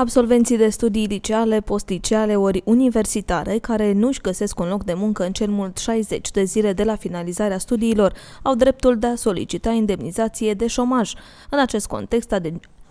Absolvenții de studii liceale, posticeale ori universitare care nu-și găsesc un loc de muncă în cel mult 60 de zile de la finalizarea studiilor au dreptul de a solicita indemnizație de șomaj. În acest context,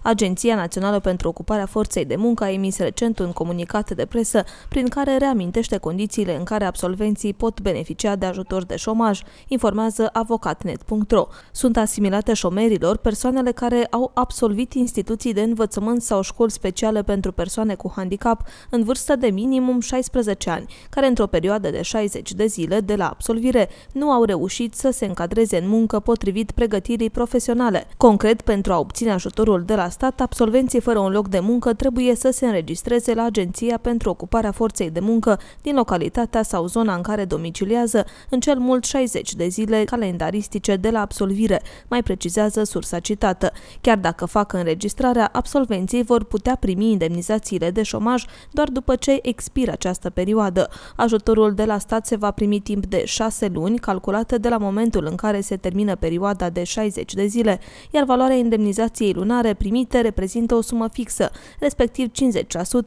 Agenția Națională pentru Ocuparea Forței de Muncă a emis recent un comunicat de presă prin care reamintește condițiile în care absolvenții pot beneficia de ajutor de șomaj, informează avocatnet.ro. Sunt asimilate șomerilor persoanele care au absolvit instituții de învățământ sau școli speciale pentru persoane cu handicap în vârstă de minimum 16 ani, care într-o perioadă de 60 de zile de la absolvire nu au reușit să se încadreze în muncă potrivit pregătirii profesionale. Concret, pentru a obține ajutorul de la stat, absolvenții fără un loc de muncă trebuie să se înregistreze la Agenția pentru Ocuparea Forței de Muncă din localitatea sau zona în care domiciliază în cel mult 60 de zile calendaristice de la absolvire, mai precizează sursa citată. Chiar dacă fac înregistrarea, absolvenții vor putea primi indemnizațiile de șomaj doar după ce expiră această perioadă. Ajutorul de la stat se va primi timp de 6 luni, calculată de la momentul în care se termină perioada de 60 de zile, iar valoarea indemnizației lunare primit transmite reprezintă o sumă fixă, respectiv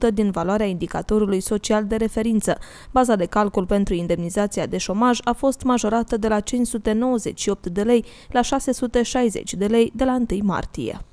50% din valoarea indicatorului social de referință. Baza de calcul pentru indemnizația de șomaj a fost majorată de la 598 de lei la 660 de lei de la 1 martie.